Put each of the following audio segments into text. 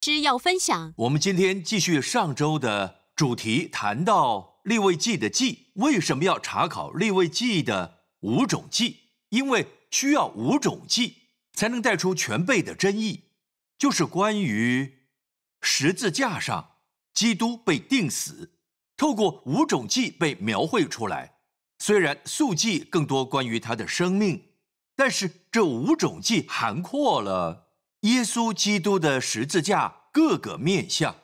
之要分享。我们今天继续上周的主题，谈到立位记的记为什么要查考立位记的五种记？因为需要五种记才能带出全备的真意，就是关于十字架上基督被钉死，透过五种记被描绘出来。虽然素记更多关于他的生命，但是这五种记涵括了。耶稣基督的十字架各个面相，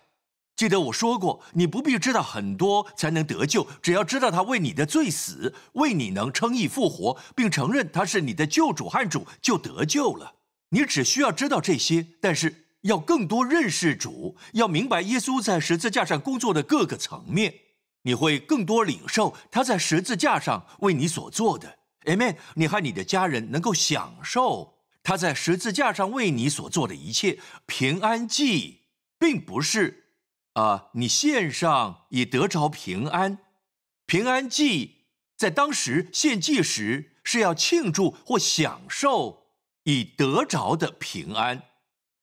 记得我说过，你不必知道很多才能得救，只要知道他为你的罪死，为你能称义复活，并承认他是你的救主、和主，就得救了。你只需要知道这些，但是要更多认识主，要明白耶稣在十字架上工作的各个层面，你会更多领受他在十字架上为你所做的。Amen。你和你的家人能够享受。他在十字架上为你所做的一切平安祭，并不是，啊，你献上以得着平安，平安祭在当时献祭时是要庆祝或享受以得着的平安。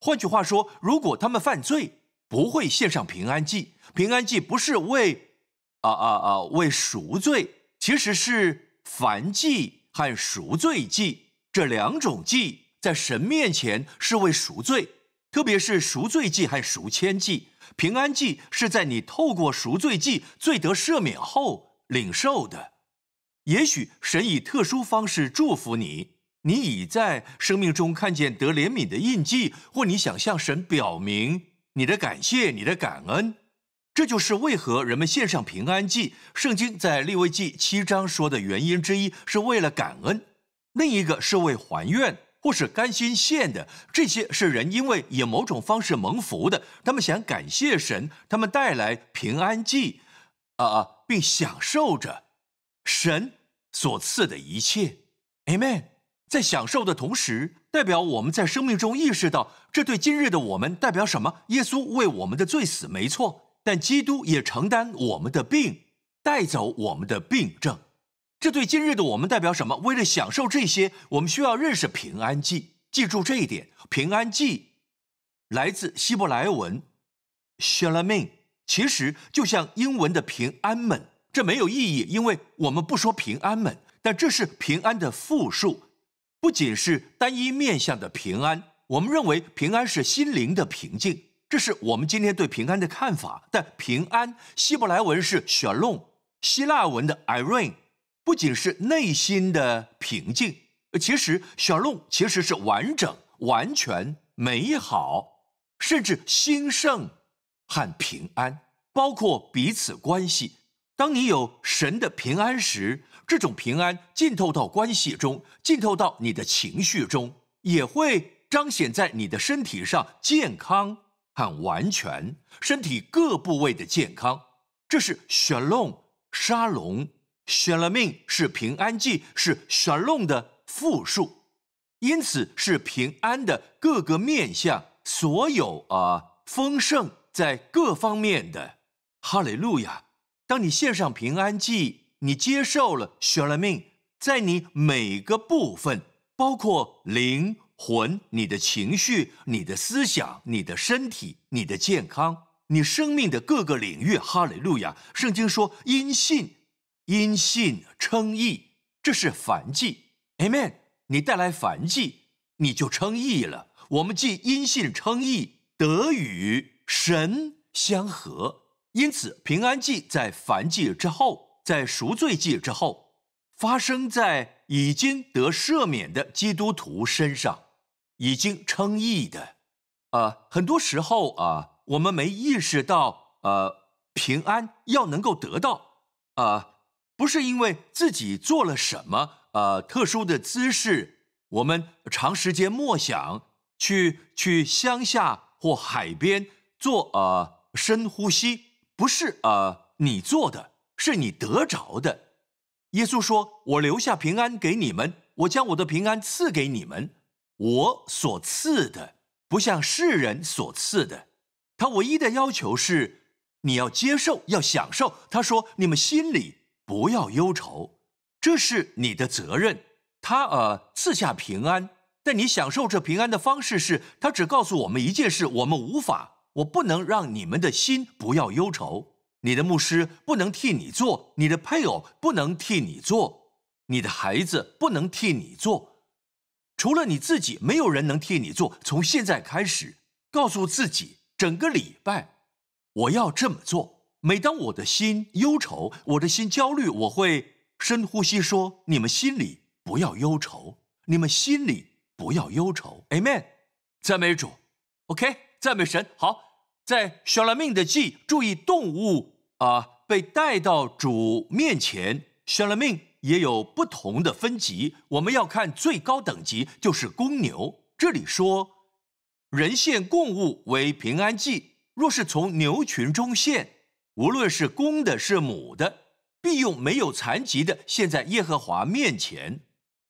换句话说，如果他们犯罪，不会献上平安祭。平安祭不是为，啊啊啊，为赎罪，其实是凡祭和赎罪祭这两种祭。在神面前是为赎罪，特别是赎罪祭和赎愆祭。平安祭是在你透过赎罪祭罪得赦免后领受的。也许神以特殊方式祝福你，你已在生命中看见得怜悯的印记，或你想向神表明你的感谢、你的感恩。这就是为何人们献上平安祭。圣经在利未记七章说的原因之一是为了感恩，另一个是为还愿。或是甘心献的，这些是人因为以某种方式蒙福的，他们想感谢神，他们带来平安祭，啊啊，并享受着神所赐的一切，Amen。在享受的同时，代表我们在生命中意识到，这对今日的我们代表什么？耶稣为我们的罪死，没错，但基督也承担我们的病，带走我们的病症。这对今日的我们代表什么？为了享受这些，我们需要认识平安记，记住这一点。平安记来自希伯来文 shalom，其实就像英文的平安们，这没有意义，因为我们不说平安们。但这是平安的复数，不仅是单一面向的平安。我们认为平安是心灵的平静，这是我们今天对平安的看法。但平安，希伯来文是 shalom，希腊文的 i r e n 不仅是内心的平静，其实小龙其实是完整、完全、美好，甚至兴盛和平安，包括彼此关系。当你有神的平安时，这种平安浸透到关系中，浸透到你的情绪中，也会彰显在你的身体上，健康和完全身体各部位的健康。这是小龙沙龙。选了命是平安记，是 Shalom 的复数，因此是平安的各个面向，所有啊丰盛在各方面的。哈利路亚！当你献上平安记，你接受了选了命，在你每个部分，包括灵魂、你的情绪、你的思想、你的身体、你的健康、你生命的各个领域。哈利路亚！圣经说因信。因信称义，这是凡祭。amen。你带来凡祭，你就称义了。我们既因信称义，得与神相合。因此，平安祭在凡祭之后，在赎罪祭之后，发生在已经得赦免的基督徒身上，已经称义的。呃，很多时候啊，我们没意识到，呃，平安要能够得到，呃。不是因为自己做了什么，呃，特殊的姿势，我们长时间默想，去去乡下或海边做呃深呼吸，不是呃你做的是你得着的。耶稣说：“我留下平安给你们，我将我的平安赐给你们，我所赐的不像世人所赐的。他唯一的要求是你要接受，要享受。他说：你们心里。”不要忧愁，这是你的责任。他呃赐下平安，但你享受这平安的方式是，他只告诉我们一件事：我们无法，我不能让你们的心不要忧愁。你的牧师不能替你做，你的配偶不能替你做，你的孩子不能替你做，除了你自己，没有人能替你做。从现在开始，告诉自己，整个礼拜，我要这么做。每当我的心忧愁，我的心焦虑，我会深呼吸，说：“你们心里不要忧愁，你们心里不要忧愁。”Amen，赞美主。OK，赞美神。好，在选了命的记，注意动物啊，被带到主面前，选了命也有不同的分级，我们要看最高等级就是公牛。这里说，人献供物为平安祭，若是从牛群中献。无论是公的，是母的，必用没有残疾的献在耶和华面前。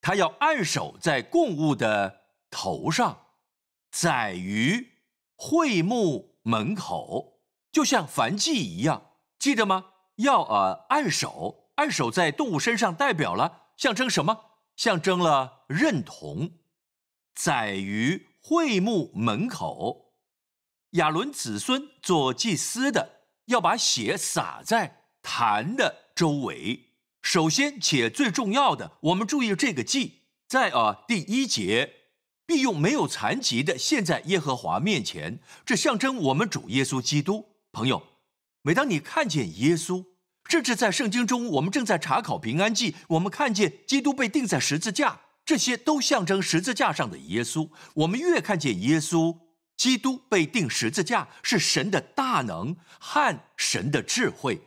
他要按手在供物的头上，宰于会幕门口，就像燔祭一样，记着吗？要呃按手，按手在动物身上，代表了象征什么？象征了认同。宰于会幕门口，亚伦子孙做祭司的。要把血洒在坛的周围。首先且最重要的，我们注意这个忌，在啊第一节，必用没有残疾的献在耶和华面前。这象征我们主耶稣基督。朋友，每当你看见耶稣，甚至在圣经中，我们正在查考平安记，我们看见基督被钉在十字架，这些都象征十字架上的耶稣。我们越看见耶稣。基督被钉十字架是神的大能和神的智慧，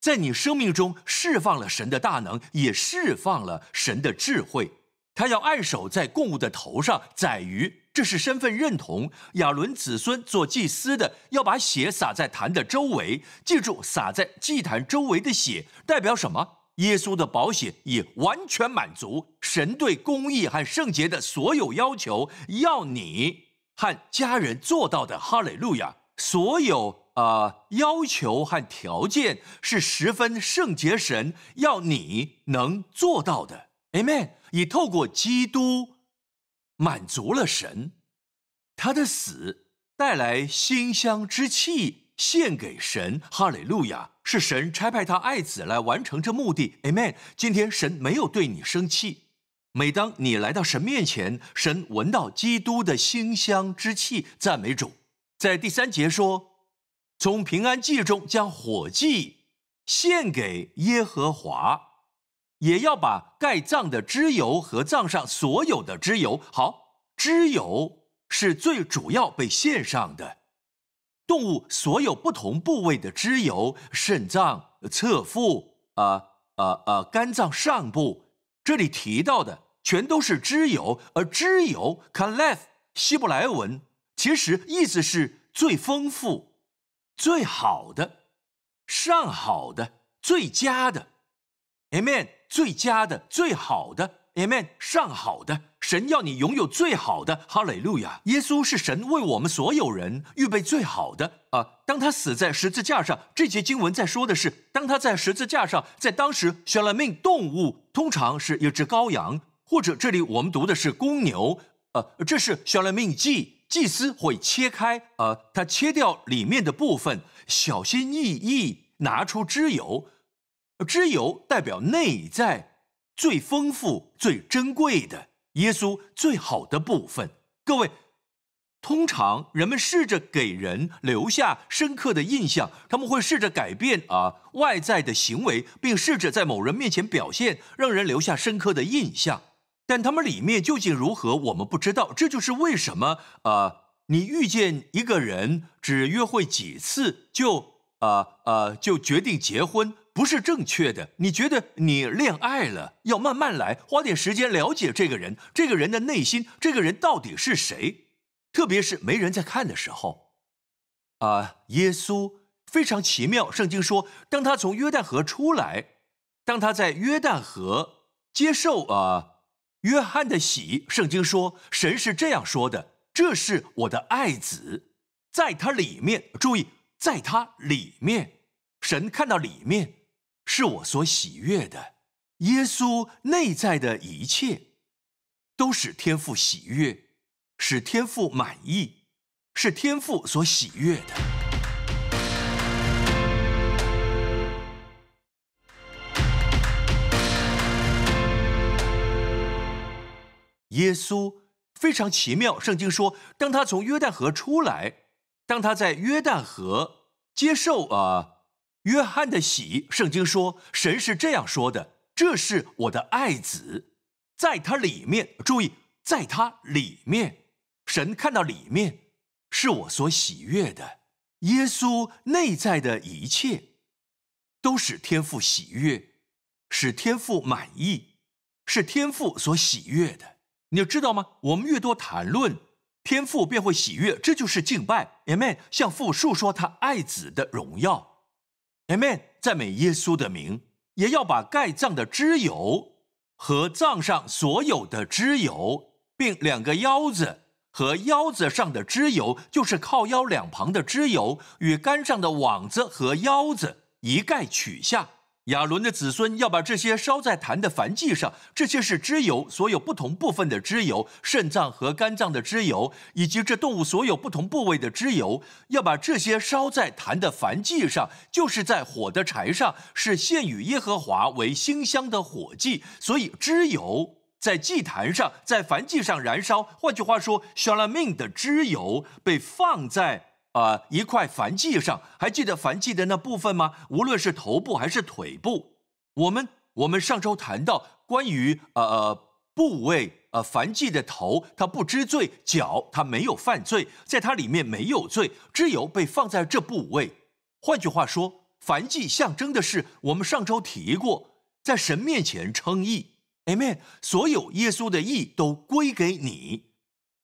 在你生命中释放了神的大能，也释放了神的智慧。他要按手在供物的头上，宰于这是身份认同。亚伦子孙做祭司的，要把血洒在坛的周围。记住，洒在祭坛周围的血代表什么？耶稣的宝血已完全满足神对公义和圣洁的所有要求。要你。和家人做到的，哈雷路亚！所有啊要求和条件是十分圣洁，神要你能做到的，amen。以透过基督满足了神，他的死带来馨香之气献给神，哈雷路亚！是神差派他爱子来完成这目的，amen。今天神没有对你生气。每当你来到神面前，神闻到基督的馨香之气，赞美主。在第三节说：“从平安祭中将火祭献给耶和华，也要把盖藏的脂油和藏上所有的脂油。好，脂油是最主要被献上的动物所有不同部位的脂油，肾脏、侧腹啊啊啊，肝脏上部。这里提到的。”全都是“知友”，而“知友 ”（Kanef） 希伯来文其实意思是“最丰富、最好的、上好的、最佳的”。Amen，最佳的、最好的。Amen，上好的。神要你拥有最好的。哈利路亚！耶稣是神为我们所有人预备最好的啊！当他死在十字架上，这节经文在说的是，当他在十字架上，在当时选了命，动物通常是一只羔羊。或者这里我们读的是公牛，呃，这是肖像命祭祭司会切开，呃，他切掉里面的部分，小心翼翼拿出脂油，脂油代表内在最丰富、最珍贵的耶稣最好的部分。各位，通常人们试着给人留下深刻的印象，他们会试着改变啊外在的行为，并试着在某人面前表现，让人留下深刻的印象。但他们里面究竟如何，我们不知道。这就是为什么，呃，你遇见一个人，只约会几次就，呃呃，就决定结婚，不是正确的。你觉得你恋爱了，要慢慢来，花点时间了解这个人，这个人的内心，这个人到底是谁？特别是没人在看的时候，啊，耶稣非常奇妙。圣经说，当他从约旦河出来，当他在约旦河接受，啊。约翰的喜，圣经说，神是这样说的：“这是我的爱子，在他里面。注意，在他里面，神看到里面是我所喜悦的。耶稣内在的一切，都使天父喜悦，使天父满意，是天父所喜悦的。”耶稣非常奇妙。圣经说，当他从约旦河出来，当他在约旦河接受啊约翰的洗。圣经说，神是这样说的：“这是我的爱子，在他里面。注意，在他里面，神看到里面是我所喜悦的。耶稣内在的一切，都使天父喜悦，使天父满意，是天父所喜悦的。”你知道吗？我们越多谈论天父，便会喜悦。这就是敬拜，Amen。向父述说他爱子的荣耀，Amen。赞美耶稣的名，也要把盖葬的脂油和葬上所有的脂油，并两个腰子和腰子上的脂油，就是靠腰两旁的脂油与杆上的网子和腰子一概取下。亚伦的子孙要把这些烧在坛的燔祭上，这些是脂油，所有不同部分的脂油，肾脏和肝脏的脂油，以及这动物所有不同部位的脂油，要把这些烧在坛的燔祭上，就是在火的柴上，是献与耶和华为馨香的火祭。所以脂油在祭坛上，在燔祭上燃烧。换句话说，小拉命的脂油被放在。呃，一块梵祭上，还记得梵祭的那部分吗？无论是头部还是腿部，我们我们上周谈到关于呃部位，呃，梵祭的头，它不知罪；脚，它没有犯罪，在它里面没有罪，只有被放在这部位。换句话说，梵祭象征的是我们上周提过，在神面前称义，Amen。所有耶稣的义都归给你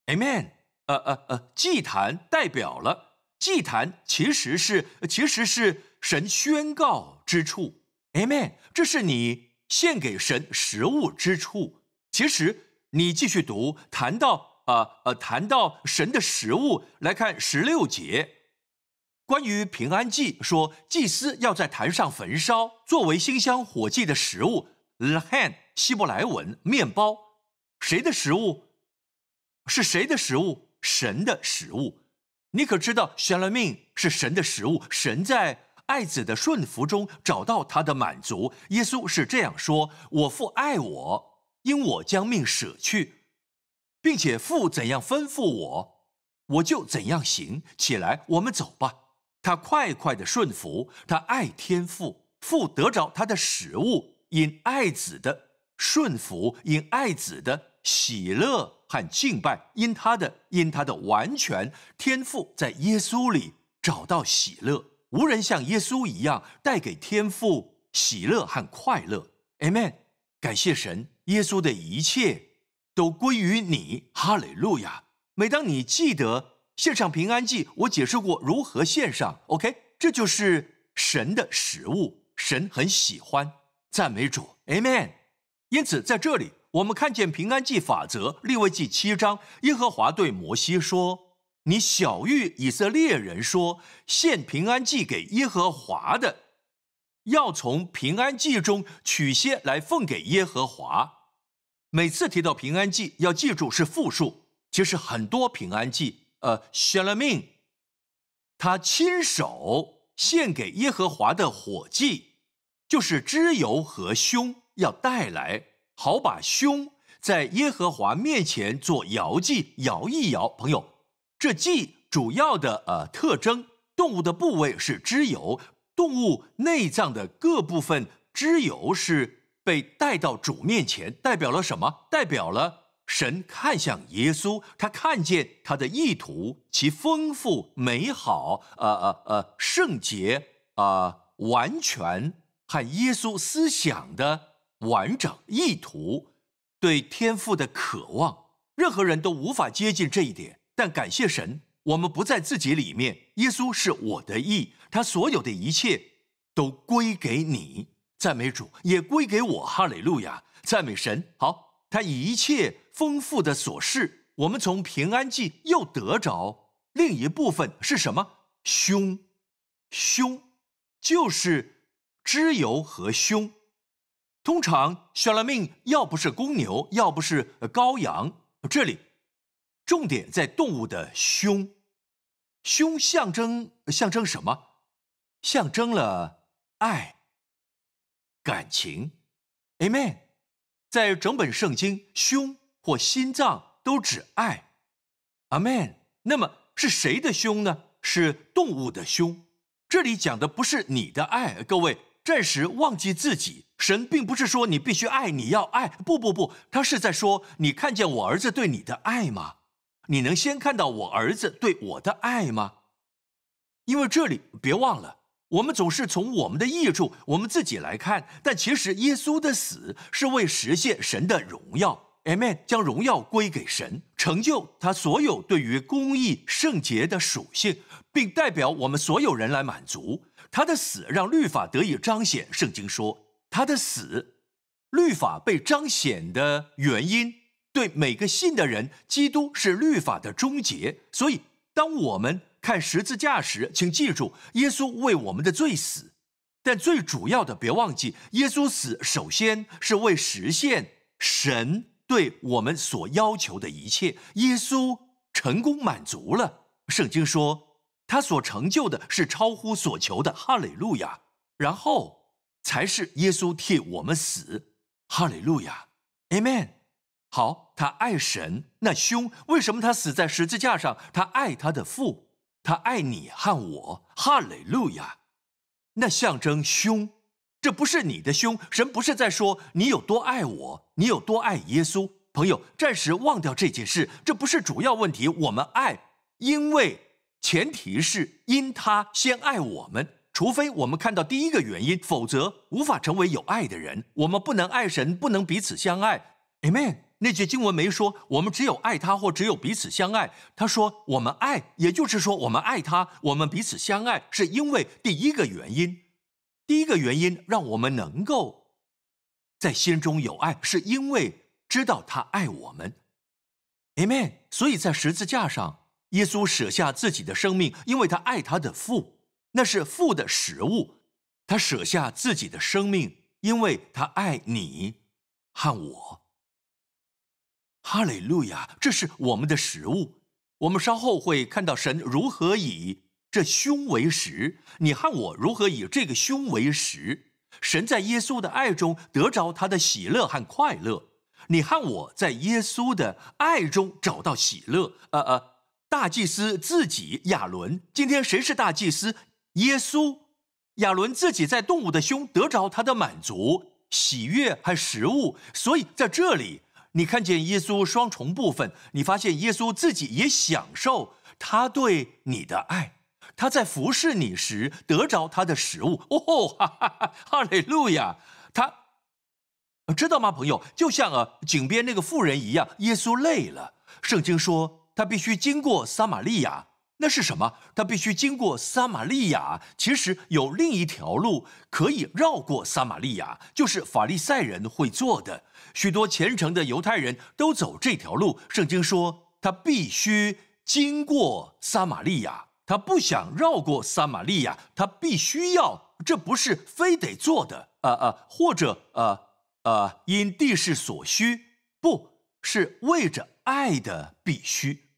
，Amen。呃呃呃，祭坛代表了。祭坛其实是其实是神宣告之处，amen。这是你献给神食物之处。其实你继续读，谈到呃呃谈到神的食物来看十六节，关于平安祭说祭司要在坛上焚烧作为馨香火祭的食物 l e h a n 希伯来文面包，谁的食物？是谁的食物？神的食物。你可知道，选了命是神的食物。神在爱子的顺服中找到他的满足。耶稣是这样说：“我父爱我，因我将命舍去，并且父怎样吩咐我，我就怎样行。起来，我们走吧。”他快快的顺服，他爱天父，父得着他的食物，因爱子的顺服，因爱子的。喜乐和敬拜，因他的因他的完全天赋，在耶稣里找到喜乐。无人像耶稣一样带给天赋喜乐和快乐。Amen。感谢神，耶稣的一切都归于你。哈利路亚。每当你记得献上平安祭，我解释过如何献上。OK，这就是神的食物，神很喜欢。赞美主。Amen。因此，在这里。我们看见平安记法则立位记七章，耶和华对摩西说：“你小谕以色列人说，献平安记给耶和华的，要从平安记中取些来奉给耶和华。每次提到平安记，要记住是复数，其实很多平安记，呃，献了命，他亲手献给耶和华的火祭，就是脂油和胸要带来。”好，把胸在耶和华面前做摇祭，摇一摇。朋友，这祭主要的呃特征，动物的部位是脂油，动物内脏的各部分脂油是被带到主面前，代表了什么？代表了神看向耶稣，他看见他的意图，其丰富、美好、呃呃呃圣洁啊，完全和耶稣思想的。完整意图，对天赋的渴望，任何人都无法接近这一点。但感谢神，我们不在自己里面。耶稣是我的意，他所有的一切都归给你。赞美主，也归给我。哈利路亚！赞美神。好，他一切丰富的琐事，我们从平安记又得着另一部分是什么？凶，凶，就是知由和凶。通常，选了命要不是公牛，要不是羔羊。这里，重点在动物的胸，胸象征象征什么？象征了爱、感情。Amen。在整本圣经，胸或心脏都指爱。Amen。那么是谁的胸呢？是动物的胸。这里讲的不是你的爱，各位。暂时忘记自己，神并不是说你必须爱，你要爱。不不不，他是在说你看见我儿子对你的爱吗？你能先看到我儿子对我的爱吗？因为这里别忘了，我们总是从我们的益处、我们自己来看，但其实耶稣的死是为实现神的荣耀。Amen，将荣耀归给神，成就他所有对于公义、圣洁的属性，并代表我们所有人来满足。他的死让律法得以彰显。圣经说，他的死，律法被彰显的原因，对每个信的人，基督是律法的终结。所以，当我们看十字架时，请记住，耶稣为我们的罪死。但最主要的，别忘记，耶稣死首先是为实现神对我们所要求的一切。耶稣成功满足了。圣经说。他所成就的是超乎所求的，哈利路亚。然后才是耶稣替我们死，哈利路亚，Amen。好，他爱神那凶，为什么他死在十字架上？他爱他的父，他爱你和我，哈利路亚。那象征凶，这不是你的凶。神不是在说你有多爱我，你有多爱耶稣。朋友，暂时忘掉这件事，这不是主要问题。我们爱，因为。前提是因他先爱我们，除非我们看到第一个原因，否则无法成为有爱的人。我们不能爱神，不能彼此相爱。Amen。那句经文没说我们只有爱他或只有彼此相爱，他说我们爱，也就是说我们爱他，我们彼此相爱是因为第一个原因。第一个原因让我们能够在心中有爱，是因为知道他爱我们。Amen。所以在十字架上。耶稣舍下自己的生命，因为他爱他的父，那是父的食物。他舍下自己的生命，因为他爱你和我。哈利路亚！这是我们的食物。我们稍后会看到神如何以这胸为食，你和我如何以这个胸为食。神在耶稣的爱中得着他的喜乐和快乐。你和我在耶稣的爱中找到喜乐。呃呃。大祭司自己亚伦，今天谁是大祭司？耶稣亚伦自己在动物的胸得着他的满足、喜悦和食物，所以在这里你看见耶稣双重部分，你发现耶稣自己也享受他对你的爱，他在服侍你时得着他的食物。哦，哈哈哈，哈利路亚！他知道吗，朋友？就像啊井边那个妇人一样，耶稣累了。圣经说。他必须经过撒玛利亚，那是什么？他必须经过撒玛利亚。其实有另一条路可以绕过撒玛利亚，就是法利赛人会做的。许多虔诚的犹太人都走这条路。圣经说他必须经过撒玛利亚，他不想绕过撒玛利亚，他必须要。这不是非得做的。啊啊，或者啊啊，因地势所需，不是为着。爱的必须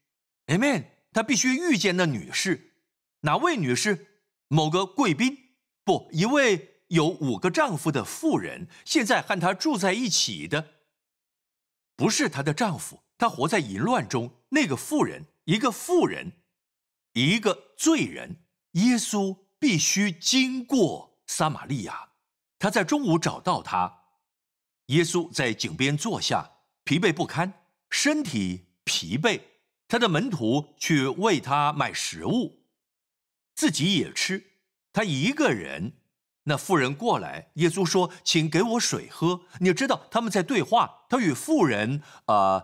，Amen。他必须遇见那女士，哪位女士？某个贵宾？不，一位有五个丈夫的妇人，现在和他住在一起的，不是她的丈夫。她活在淫乱中。那个妇人，一个妇人，一个罪人。耶稣必须经过撒玛利亚。他在中午找到他。耶稣在井边坐下，疲惫不堪。身体疲惫，他的门徒去为他买食物，自己也吃。他一个人，那妇人过来，耶稣说：“请给我水喝。”你知道他们在对话，他与妇人啊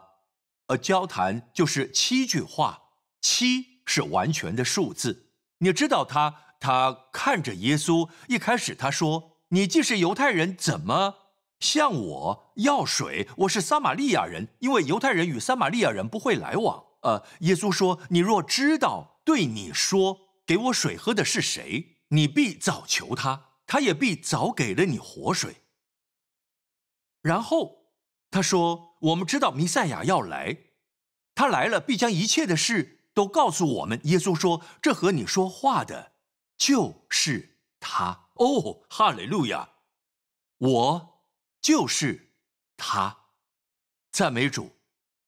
呃交谈就是七句话，七是完全的数字。你知道他他看着耶稣，一开始他说：“你既是犹太人，怎么？”向我要水，我是撒玛利亚人，因为犹太人与撒玛利亚人不会来往。呃，耶稣说：“你若知道对你说给我水喝的是谁，你必早求他，他也必早给了你活水。”然后他说：“我们知道弥赛亚要来，他来了必将一切的事都告诉我们。”耶稣说：“这和你说话的，就是他。”哦，哈利路亚！我。就是他，赞美主。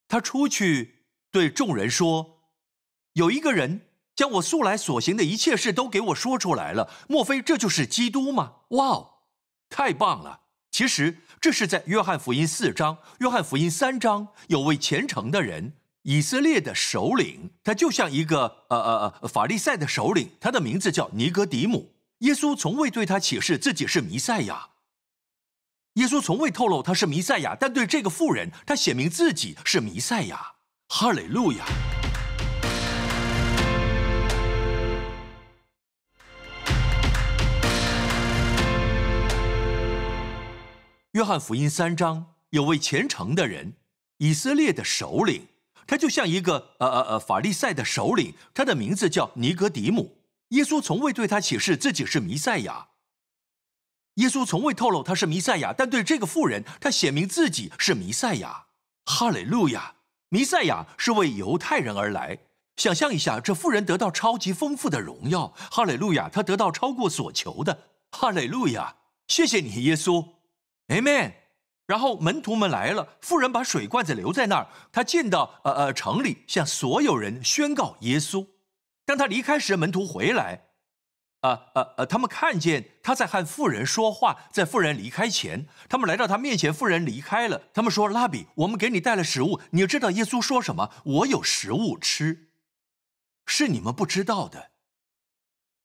他出去对众人说：“有一个人将我素来所行的一切事都给我说出来了。莫非这就是基督吗？哇哦，太棒了！其实这是在约翰福音四章、约翰福音三章有位虔诚的人，以色列的首领，他就像一个呃呃呃法利赛的首领，他的名字叫尼格迪姆。耶稣从未对他启示自己是弥赛亚。”耶稣从未透露他是弥赛亚，但对这个妇人，他显明自己是弥赛亚。哈利路亚。约翰福音三章有位虔诚的人，以色列的首领，他就像一个呃呃呃法利赛的首领，他的名字叫尼格迪姆。耶稣从未对他启示自己是弥赛亚。耶稣从未透露他是弥赛亚，但对这个妇人，他显明自己是弥赛亚。哈雷路亚！弥赛亚是为犹太人而来。想象一下，这妇人得到超级丰富的荣耀。哈雷路亚！她得到超过所求的。哈雷路亚！谢谢你，耶稣。Amen。然后门徒们来了，妇人把水罐子留在那儿。她进到呃呃城里，向所有人宣告耶稣。当她离开时，门徒回来。啊啊啊！他们看见他在和妇人说话，在妇人离开前，他们来到他面前。妇人离开了，他们说：“拉比，我们给你带了食物。”你知道耶稣说什么？“我有食物吃，是你们不知道的。”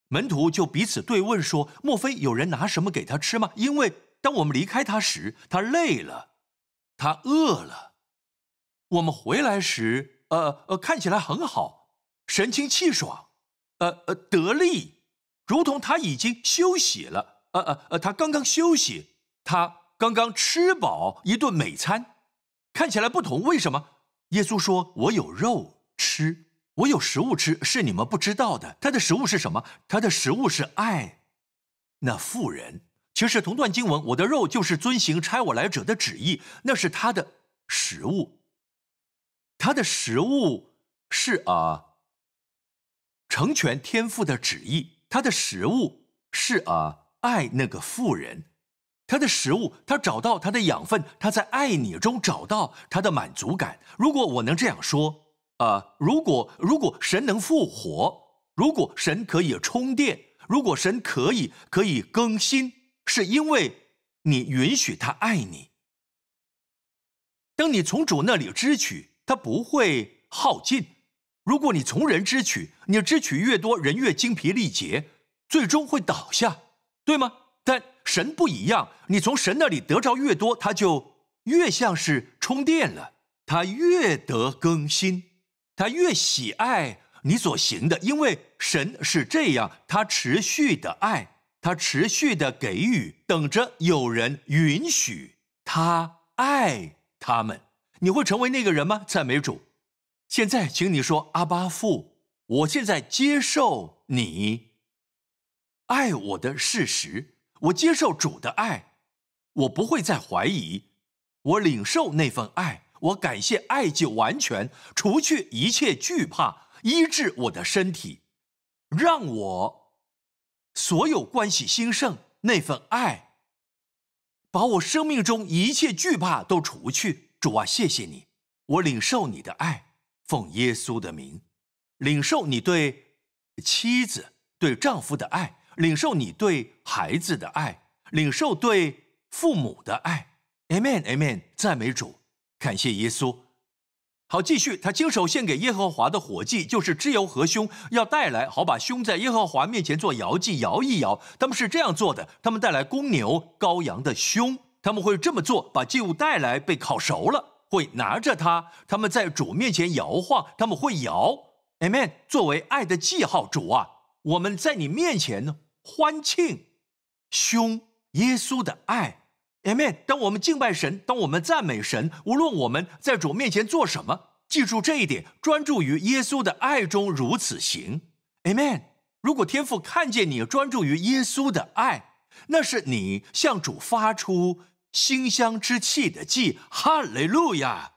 门徒就彼此对问说：“莫非有人拿什么给他吃吗？”因为当我们离开他时，他累了，他饿了；我们回来时，呃呃，看起来很好，神清气爽，呃呃，得力。如同他已经休息了，呃呃呃，他刚刚休息，他刚刚吃饱一顿美餐，看起来不同。为什么？耶稣说：“我有肉吃，我有食物吃，是你们不知道的。他的食物是什么？他的食物是爱。”那富人其实同段经文：“我的肉就是遵行差我来者的旨意，那是他的食物。”他的食物是啊，成全天父的旨意。他的食物是啊，爱那个妇人。他的食物，他找到他的养分，他在爱你中找到他的满足感。如果我能这样说，呃，如果如果神能复活，如果神可以充电，如果神可以可以更新，是因为你允许他爱你。当你从主那里支取，他不会耗尽。如果你从人支取，你支取越多，人越精疲力竭，最终会倒下，对吗？但神不一样，你从神那里得着越多，他就越像是充电了，他越得更新，他越喜爱你所行的，因为神是这样，他持续的爱，他持续的给予，等着有人允许他爱他们。你会成为那个人吗？赞美主。现在，请你说阿巴父，我现在接受你爱我的事实，我接受主的爱，我不会再怀疑，我领受那份爱，我感谢爱就完全除去一切惧怕，医治我的身体，让我所有关系兴盛，那份爱把我生命中一切惧怕都除去，主啊，谢谢你，我领受你的爱。奉耶稣的名，领受你对妻子、对丈夫的爱，领受你对孩子的爱，领受对父母的爱。Amen，Amen，赞美主，感谢耶稣。好，继续，他亲手献给耶和华的火祭，就是脂油和胸，要带来，好把胸在耶和华面前做摇祭，摇一摇。他们是这样做的，他们带来公牛、羔羊的胸，他们会这么做，把祭物带来，被烤熟了。会拿着它，他们在主面前摇晃，他们会摇，amen。作为爱的记号，主啊，我们在你面前呢，欢庆兄耶稣的爱，amen。当我们敬拜神，当我们赞美神，无论我们在主面前做什么，记住这一点，专注于耶稣的爱中如此行，amen。如果天父看见你专注于耶稣的爱，那是你向主发出。馨香之气的祭，哈雷路亚。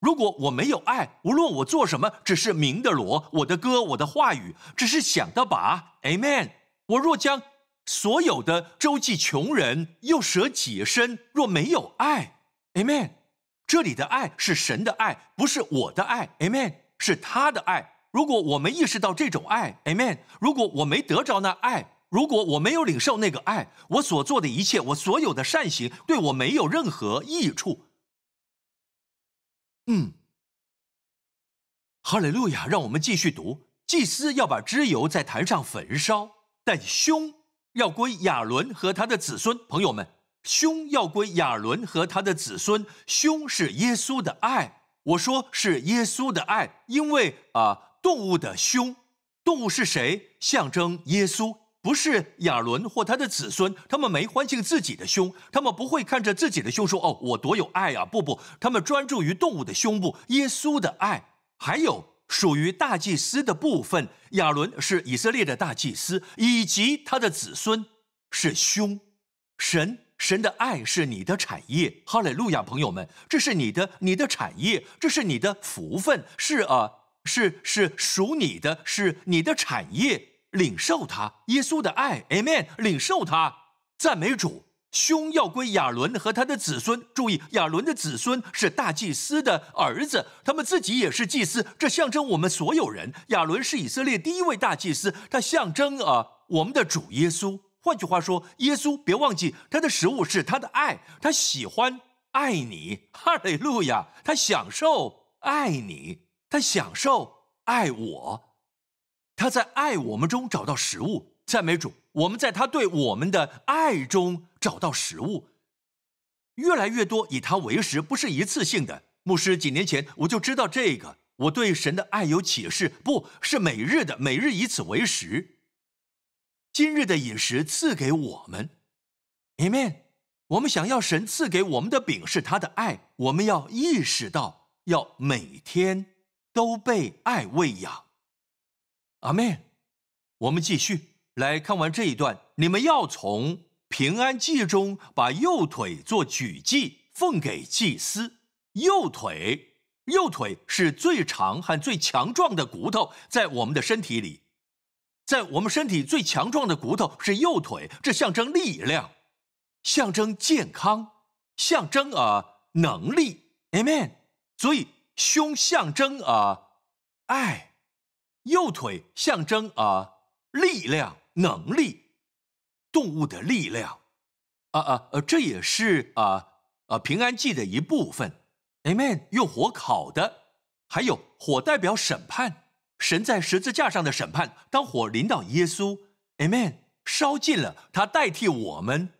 如果我没有爱，无论我做什么，只是明的罗，我的歌，我的话语，只是想的把 Amen。我若将所有的周济穷人，又舍己身，若没有爱。Amen。这里的爱是神的爱，不是我的爱。Amen，是他的爱。如果我没意识到这种爱，Amen。如果我没得着那爱。如果我没有领受那个爱，我所做的一切，我所有的善行，对我没有任何益处。嗯，哈利路亚，让我们继续读。祭司要把脂油在坛上焚烧，但凶要归亚伦和他的子孙。朋友们，凶要归亚伦和他的子孙。凶是耶稣的爱。我说是耶稣的爱，因为啊，动物的凶，动物是谁？象征耶稣。不是亚伦或他的子孙，他们没欢庆自己的胸，他们不会看着自己的胸说：“哦，我多有爱啊！”不不，他们专注于动物的胸部、耶稣的爱，还有属于大祭司的部分。亚伦是以色列的大祭司，以及他的子孙是胸。神神的爱是你的产业，哈利路亚，朋友们，这是你的，你的产业，这是你的福分，是啊，是是属你的，是你的产业。领受他耶稣的爱，amen。领受他，赞美主。凶要归亚伦和他的子孙。注意，亚伦的子孙是大祭司的儿子，他们自己也是祭司。这象征我们所有人。亚伦是以色列第一位大祭司，他象征啊我们的主耶稣。换句话说，耶稣，别忘记他的食物是他的爱，他喜欢爱你，哈利路亚。他享受爱你，他享受爱我。他在爱我们中找到食物，赞美主！我们在他对我们的爱中找到食物，越来越多以他为食，不是一次性的。牧师，几年前我就知道这个，我对神的爱有启示，不是每日的，每日以此为食。今日的饮食赐给我们，Amen！我们想要神赐给我们的饼是他的爱，我们要意识到要每天都被爱喂养。阿 m n 我们继续来看完这一段。你们要从平安祭中把右腿做举祭，奉给祭司。右腿，右腿是最长和最强壮的骨头，在我们的身体里，在我们身体最强壮的骨头是右腿，这象征力量，象征健康，象征呃能力。Amen。所以胸象征啊爱。右腿象征啊力量能力，动物的力量，啊啊呃，这也是啊啊平安记的一部分。Amen，用火烤的，还有火代表审判，神在十字架上的审判。当火淋到耶稣，Amen，烧尽了，他代替我们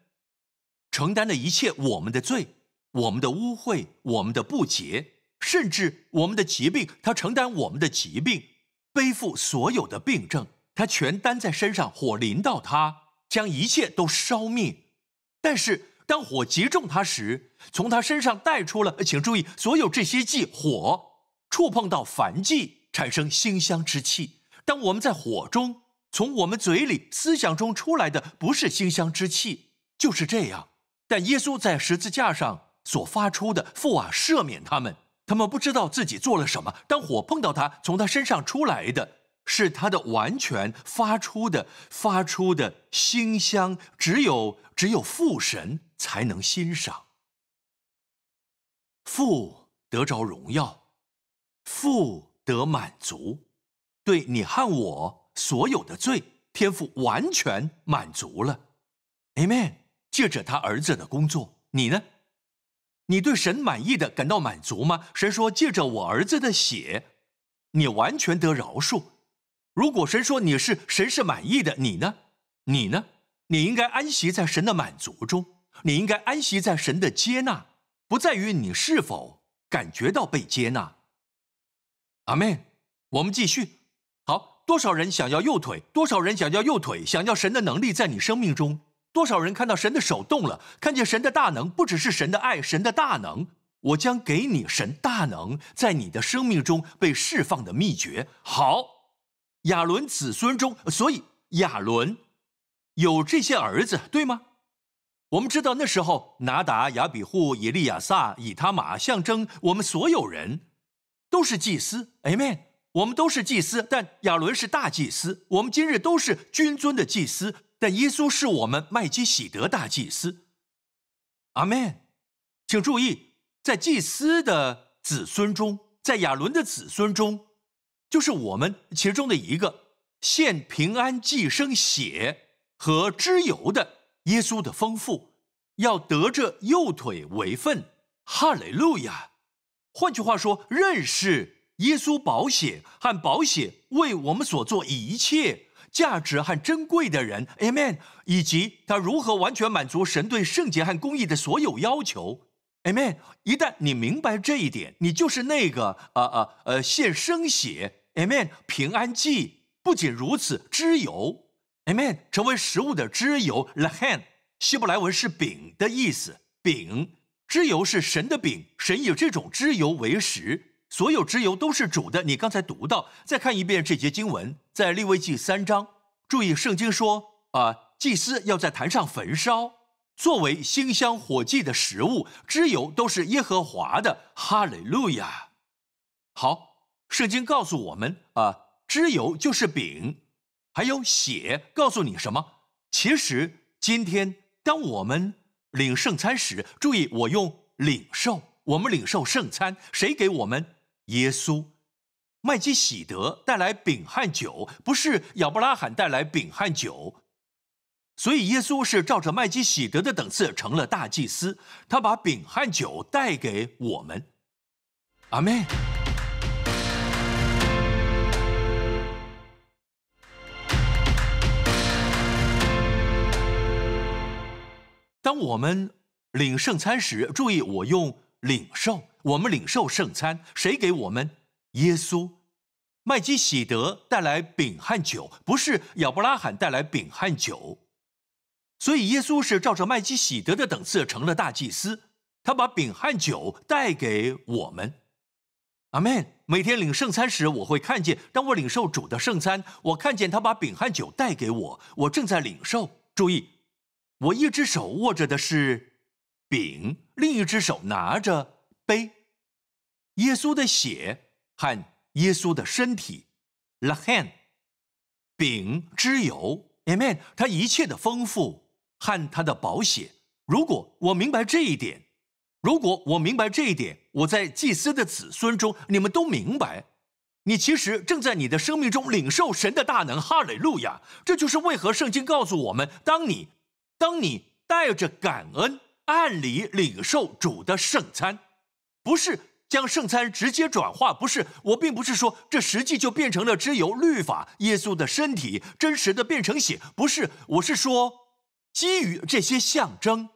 承担的一切我们的罪、我们的污秽、我们的不洁，甚至我们的疾病，他承担我们的疾病。背负所有的病症，他全担在身上。火淋到他，将一切都烧灭。但是当火击中他时，从他身上带出了，请注意，所有这些忌火触碰到凡祭，产生馨香之气。当我们在火中，从我们嘴里、思想中出来的不是馨香之气，就是这样。但耶稣在十字架上所发出的父啊，赦免他们。他们不知道自己做了什么。当火碰到他，从他身上出来的是他的完全发出的发出的馨香，只有只有父神才能欣赏。父得着荣耀，父得满足，对你和我所有的罪，天父完全满足了。Amen。借着他儿子的工作，你呢？你对神满意的感到满足吗？神说借着我儿子的血，你完全得饶恕。如果神说你是神是满意的，你呢？你呢？你应该安息在神的满足中，你应该安息在神的接纳，不在于你是否感觉到被接纳。阿门。我们继续。好，多少人想要右腿？多少人想要右腿？想要神的能力在你生命中？多少人看到神的手动了，看见神的大能，不只是神的爱，神的大能。我将给你神大能，在你的生命中被释放的秘诀。好，亚伦子孙中，所以亚伦有这些儿子，对吗？我们知道那时候拿达、亚比户、以利亚撒、以他玛，象征我们所有人都是祭司。阿 n 我们都是祭司，但亚伦是大祭司。我们今日都是君尊的祭司。但耶稣是我们麦基喜德大祭司。阿门，请注意，在祭司的子孙中，在亚伦的子孙中，就是我们其中的一个，献平安寄生血和脂油的耶稣的丰富，要得这右腿为份。哈雷路亚。换句话说，认识耶稣保险和保险为我们所做一切。价值和珍贵的人，Amen，以及他如何完全满足神对圣洁和公义的所有要求，Amen。一旦你明白这一点，你就是那个呃呃呃献生血，Amen，平安祭。不仅如此，脂油，Amen，成为食物的脂油，lahan，希伯来文是饼的意思，饼，脂油是神的饼，神以这种脂油为食。所有脂油都是主的。你刚才读到，再看一遍这节经文，在利未记三章，注意圣经说啊，祭司要在坛上焚烧作为馨香火祭的食物，脂油都是耶和华的。哈利路亚。好，圣经告诉我们啊，脂油就是饼，还有血，告诉你什么？其实今天当我们领圣餐时，注意我用领受，我们领受圣餐，谁给我们？耶稣，麦基喜德带来饼和酒，不是亚伯拉罕带来饼和酒，所以耶稣是照着麦基喜德的等次成了大祭司，他把饼和酒带给我们。阿门。当我们领圣餐时，注意我用领受。我们领受圣餐，谁给我们？耶稣，麦基喜德带来饼和酒，不是亚伯拉罕带来饼和酒。所以耶稣是照着麦基喜德的等次成了大祭司，他把饼和酒带给我们。阿门。每天领圣餐时，我会看见，当我领受主的圣餐，我看见他把饼和酒带给我，我正在领受。注意，我一只手握着的是饼，另一只手拿着杯。耶稣的血和耶稣的身体，拉汉饼之油，Amen。他一切的丰富和他的保险。如果我明白这一点，如果我明白这一点，我在祭司的子孙中，你们都明白。你其实正在你的生命中领受神的大能。哈利路亚！这就是为何圣经告诉我们：当你当你带着感恩，按理领受主的圣餐，不是。将圣餐直接转化，不是我，并不是说这实际就变成了只有律法、耶稣的身体真实的变成血，不是，我是说基于这些象征，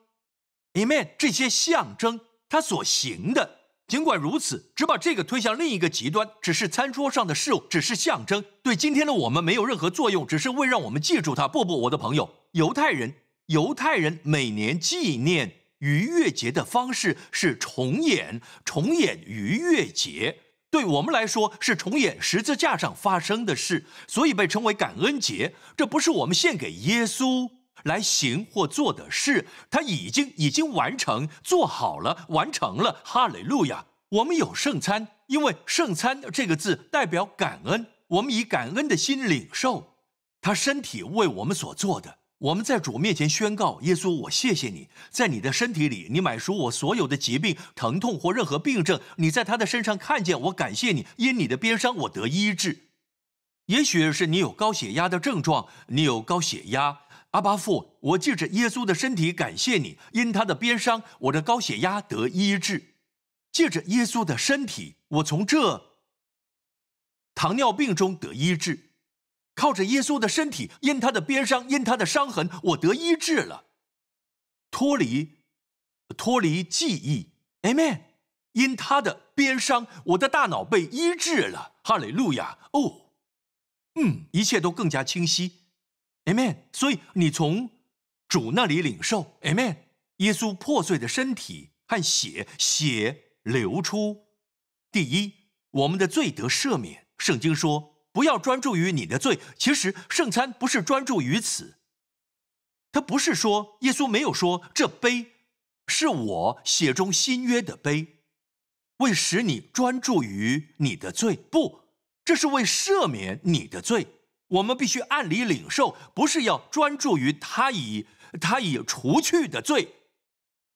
里面这些象征它所行的。尽管如此，只把这个推向另一个极端，只是餐桌上的事物，只是象征，对今天的我们没有任何作用，只是为让我们记住它。不不，我的朋友，犹太人，犹太人每年纪念。逾越节的方式是重演，重演逾越节，对我们来说是重演十字架上发生的事，所以被称为感恩节。这不是我们献给耶稣来行或做的事，他已经已经完成，做好了，完成了。哈雷路亚！我们有圣餐，因为圣餐这个字代表感恩，我们以感恩的心领受他身体为我们所做的。我们在主面前宣告：耶稣，我谢谢你，在你的身体里，你买赎我所有的疾病、疼痛或任何病症。你在他的身上看见，我感谢你，因你的鞭伤，我得医治。也许是你有高血压的症状，你有高血压。阿巴父，我借着耶稣的身体感谢你，因他的鞭伤，我的高血压得医治。借着耶稣的身体，我从这糖尿病中得医治。靠着耶稣的身体，因他的鞭伤，因他的伤痕，我得医治了，脱离，脱离记忆。Amen。因他的鞭伤，我的大脑被医治了。哈利路亚。哦，嗯，一切都更加清晰。Amen。所以你从主那里领受。Amen。耶稣破碎的身体和血，血流出。第一，我们的罪得赦免。圣经说。不要专注于你的罪，其实圣餐不是专注于此。他不是说耶稣没有说这杯是我血中新约的杯，为使你专注于你的罪。不，这是为赦免你的罪。我们必须按理领受，不是要专注于他以他以除去的罪，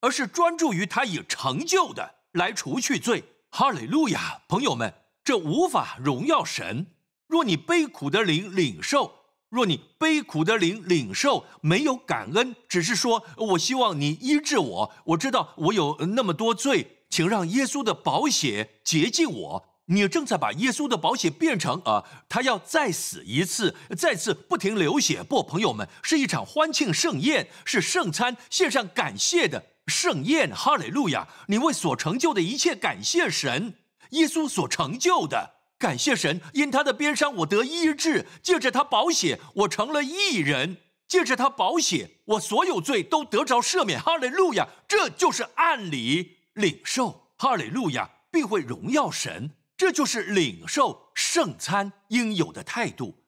而是专注于他以成就的来除去罪。哈利路亚，朋友们，这无法荣耀神。若你悲苦的领领受，若你悲苦的领领受，没有感恩，只是说我希望你医治我，我知道我有那么多罪，请让耶稣的宝血洁净我。你正在把耶稣的宝血变成呃，他要再死一次，再次不停流血。不，朋友们，是一场欢庆盛宴，是圣餐，献上感谢的盛宴。哈利路亚！你为所成就的一切感谢神，耶稣所成就的。感谢神，因他的鞭伤我得医治；借着他宝血，我成了义人；借着他宝血，我所有罪都得着赦免。哈利路亚！这就是按理领受。哈利路亚，必会荣耀神。这就是领受圣餐应有的态度，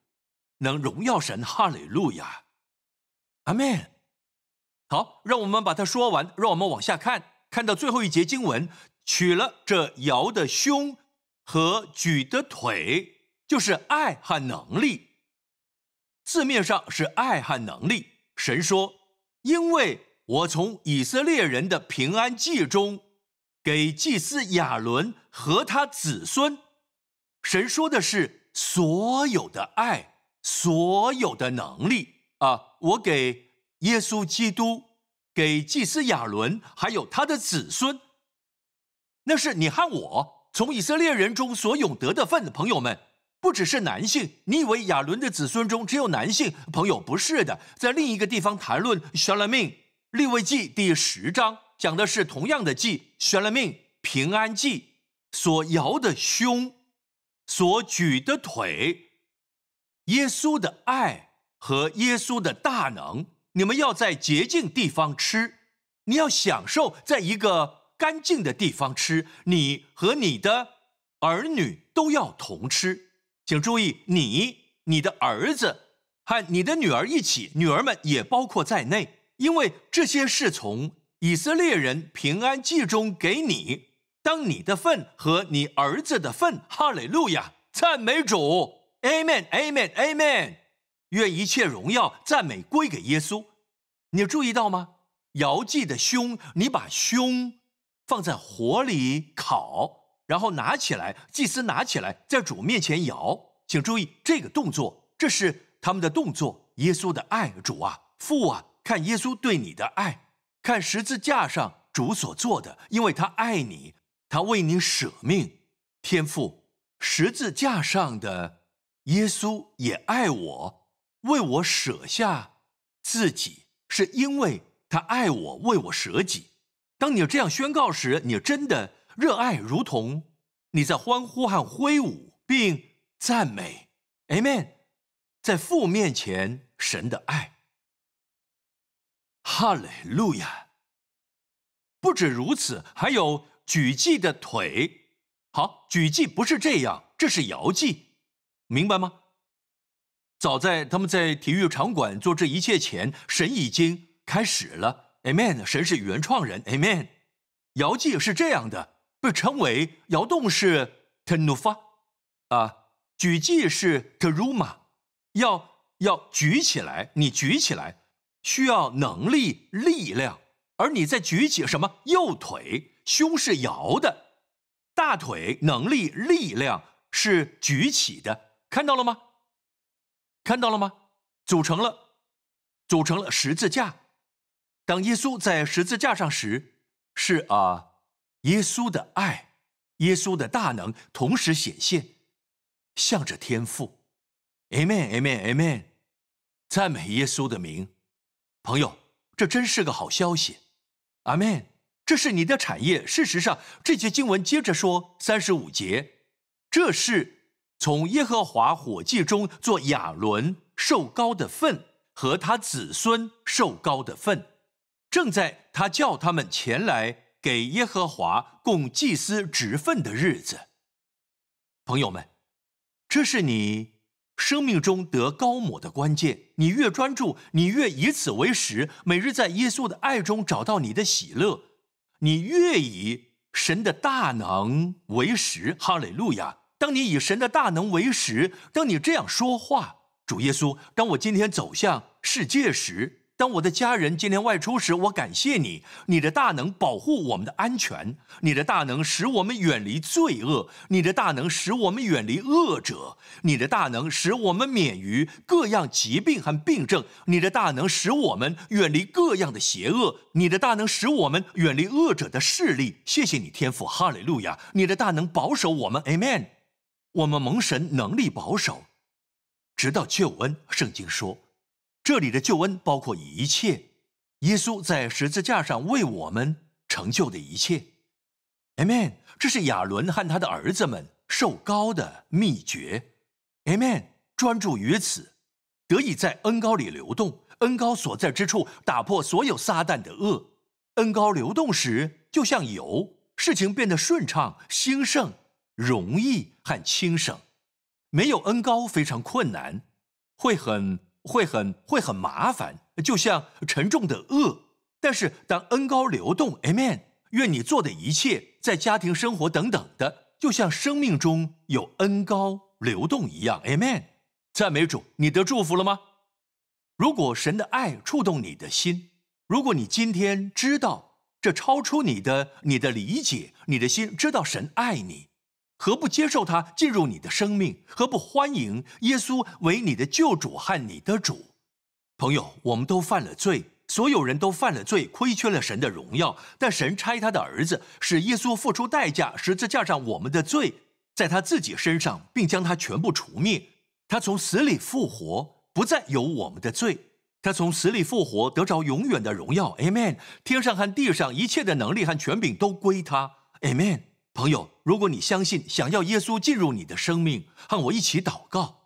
能荣耀神。哈利路亚。阿门。好，让我们把它说完。让我们往下看，看到最后一节经文，取了这摇的胸。和举的腿就是爱和能力，字面上是爱和能力。神说：“因为我从以色列人的平安记中，给祭司亚伦和他子孙。”神说的是所有的爱，所有的能力啊！我给耶稣基督，给祭司亚伦还有他的子孙，那是你和我。从以色列人中所永得的份，朋友们，不只是男性。你以为亚伦的子孙中只有男性？朋友不是的。在另一个地方谈论《士师记》第十章，讲的是同样的记。《士了命，平安记所摇的胸，所举的腿，耶稣的爱和耶稣的大能。你们要在洁净地方吃，你要享受在一个。干净的地方吃，你和你的儿女都要同吃。请注意，你、你的儿子和你的女儿一起，女儿们也包括在内，因为这些是从以色列人平安记中给你当你的份和你儿子的份。哈利路亚，赞美主，Amen，Amen，Amen。愿一切荣耀赞美归给耶稣。你注意到吗？姚记的胸，你把胸。放在火里烤，然后拿起来，祭司拿起来，在主面前摇。请注意这个动作，这是他们的动作。耶稣的爱，主啊，父啊，看耶稣对你的爱，看十字架上主所做的，因为他爱你，他为你舍命。天父，十字架上的耶稣也爱我，为我舍下自己，是因为他爱我，为我舍己。当你这样宣告时，你真的热爱，如同你在欢呼和挥舞，并赞美，Amen。在父面前，神的爱。哈利路亚。不止如此，还有举祭的腿。好，举祭不是这样，这是摇祭，明白吗？早在他们在体育场馆做这一切前，神已经开始了。Amen，神是原创人。Amen，摇祭是这样的，被称为摇动是 Tenufa，啊，举祭是 Tiruma，要要举起来，你举起来需要能力力量，而你在举起什么？右腿胸是摇的，大腿能力力量是举起的，看到了吗？看到了吗？组成了，组成了十字架。当耶稣在十字架上时，是啊，耶稣的爱，耶稣的大能同时显现，向着天父，。赞美耶稣的名。朋友，这真是个好消息，阿门。这是你的产业。事实上，这节经文接着说，三十五节，这是从耶和华火祭中做亚伦受膏的份和他子孙受膏的份。正在他叫他们前来给耶和华供祭司职份的日子，朋友们，这是你生命中得高某的关键。你越专注，你越以此为食，每日在耶稣的爱中找到你的喜乐。你越以神的大能为食，哈利路亚！当你以神的大能为食，当你这样说话，主耶稣，当我今天走向世界时。当我的家人今天外出时，我感谢你，你的大能保护我们的安全，你的大能使我们远离罪恶，你的大能使我们远离恶者，你的大能使我们免于各样疾病和病症，你的大能使我们远离各样的邪恶，你的大能使我们远离恶者的势力。谢谢你，天父，哈利路亚！你的大能保守我们，Amen。我们蒙神能力保守，直到救恩。圣经说。这里的救恩包括一切，耶稣在十字架上为我们成就的一切。Amen，这是亚伦和他的儿子们受膏的秘诀。Amen，专注于此，得以在恩膏里流动，恩膏所在之处，打破所有撒旦的恶。恩膏流动时，就像油，事情变得顺畅、兴盛、容易和轻省。没有恩膏，非常困难，会很。会很会很麻烦，就像沉重的恶。但是当恩高流动，Amen。愿你做的一切，在家庭生活等等的，就像生命中有恩高流动一样，Amen。赞美主，你得祝福了吗？如果神的爱触动你的心，如果你今天知道这超出你的你的理解，你的心知道神爱你。何不接受他进入你的生命？何不欢迎耶稣为你的救主和你的主？朋友，我们都犯了罪，所有人都犯了罪，亏缺了神的荣耀。但神差他的儿子，使耶稣付出代价，十字架上我们的罪在他自己身上，并将他全部除灭。他从死里复活，不再有我们的罪。他从死里复活，得着永远的荣耀。Amen。天上和地上一切的能力和权柄都归他。Amen。朋友，如果你相信想要耶稣进入你的生命，和我一起祷告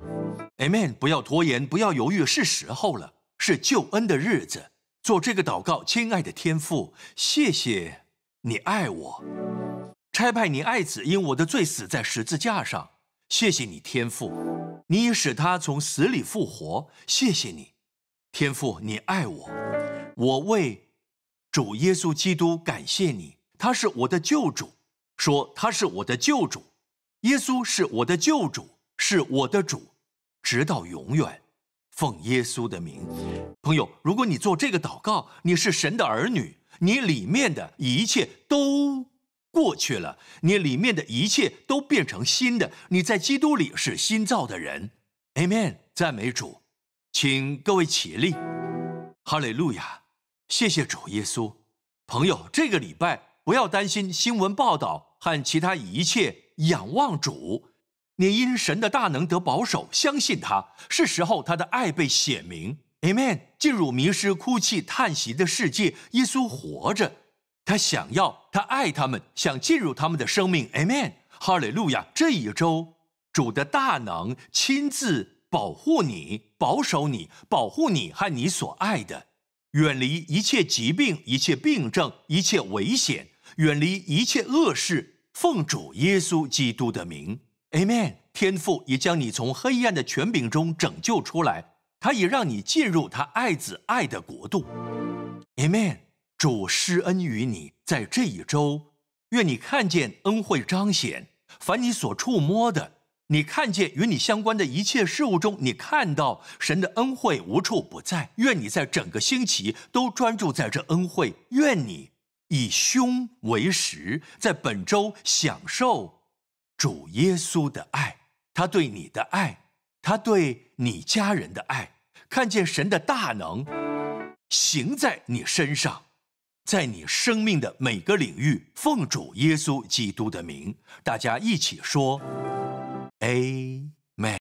，Amen！不要拖延，不要犹豫，是时候了，是救恩的日子。做这个祷告，亲爱的天父，谢谢你爱我，差派你爱子因我的罪死在十字架上。谢谢你，天父，你已使他从死里复活。谢谢你，天父，你爱我，我为主耶稣基督感谢你，他是我的救主。说他是我的救主，耶稣是我的救主，是我的主，直到永远。奉耶稣的名，朋友，如果你做这个祷告，你是神的儿女，你里面的一切都过去了，你里面的一切都变成新的，你在基督里是新造的人。Amen，赞美主，请各位起立，哈利路亚，谢谢主耶稣，朋友，这个礼拜不要担心新闻报道。和其他一切仰望主，你因神的大能得保守，相信他是时候，他的爱被显明。Amen。进入迷失、哭泣、叹息的世界，耶稣活着，他想要，他爱他们，想进入他们的生命。Amen。哈利路亚。这一周，主的大能亲自保护你，保守你，保护你和你所爱的，远离一切疾病、一切病症、一切危险。远离一切恶事，奉主耶稣基督的名，Amen。天父也将你从黑暗的权柄中拯救出来，他已让你进入他爱子爱的国度，Amen。主施恩于你，在这一周，愿你看见恩惠彰显，凡你所触摸的，你看见与你相关的一切事物中，你看到神的恩惠无处不在。愿你在整个星期都专注在这恩惠，愿你。以胸为食，在本周享受主耶稣的爱，他对你的爱，他对你家人的爱，看见神的大能行在你身上，在你生命的每个领域，奉主耶稣基督的名，大家一起说：A。